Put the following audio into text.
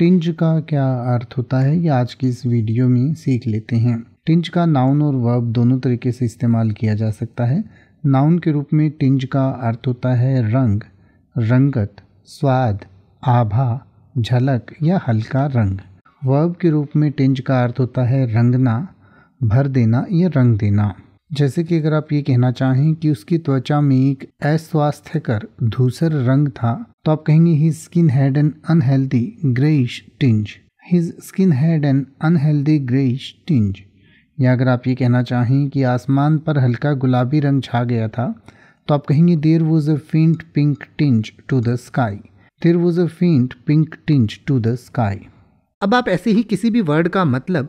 tinge का क्या अर्थ होता है ये आज की इस वीडियो में सीख लेते हैं टिंज का नाउन और वर्ब दोनों तरीके से इस्तेमाल किया जा सकता है नाउन के रूप में टिंज का अर्थ होता है रंग रंगत स्वाद आभा झलक या हल्का रंग वर्ब के रूप में टिंज का अर्थ होता है रंगना भर देना या रंग देना जैसे कि अगर आप ये कहना चाहें कि उसकी त्वचा में एक अस्वास्थ्यकर धूसर रंग था तो आप कहेंगे he skin had an unhealthy greyish tinge his skin had an unhealthy greyish tinge या अगर आप ये कहना चाहें कि आसमान पर हल्का गुलाबी रंग छा गया था तो आप कहेंगे देर was a faint pink tinge to the sky there was a faint pink tinge to the sky अब आप ऐसे ही किसी भी वर्ड का मतलब